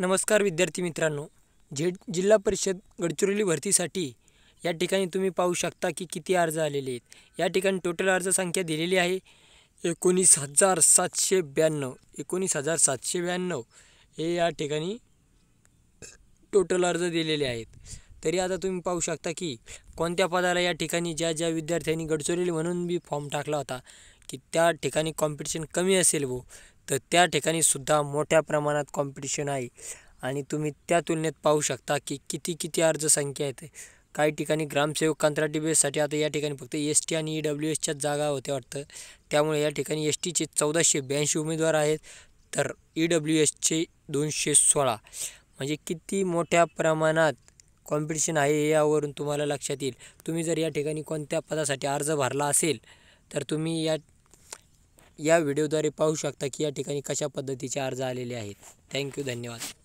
नमस्कार विद्यार्थी मित्रांनो झेड जिल्हा परिषद गडचिरोली भरतीसाठी या ठिकाणी तुम्ही पाहू शकता की किती अर्ज आलेले आहेत या ठिकाणी टोटल अर्ज संख्या दिलेली आहे एकोणीस हजार सातशे ब्याण्णव एकोणीस हजार सातशे ब्याण्णव हे या ठिकाणी टोटल अर्ज दिलेले आहेत तरी आता तुम्ही पाहू शकता की कोणत्या पदाला या ठिकाणी ज्या ज्या विद्यार्थ्यांनी गडचिरोली म्हणून बी फॉर्म टाकला होता की त्या ठिकाणी कॉम्पिटिशन कमी असेल वो तर त्या ठिकाणीसुद्धा मोठ्या प्रमाणात कॉम्पिटिशन आहे आणि तुम्ही त्या तुलनेत पाहू शकता की किती किती अर्ज संख्या आहेत काही ठिकाणी ग्रामसेवक कंत्राटी बेससाठी आता या ठिकाणी फक्त एस टी आणि ई e डब्ल्यू एसच्याच जागा होत्या वाटतं त्यामुळे या ठिकाणी एस टीचे चौदाशे ब्याऐंशी उमेदवार आहेत तर ई e डब्ल्यू एसचे दोनशे सोळा म्हणजे किती मोठ्या प्रमाणात कॉम्पिटिशन आहे यावरून तुम्हाला लक्षात येईल तुम्ही जर या ठिकाणी कोणत्या पदासाठी अर्ज भरला असेल तर तुम्ही या या व्हिडिओद्वारे पाहू शकता की या ठिकाणी कशा पद्धतीचे अर्ज आलेले आहेत थँक्यू धन्यवाद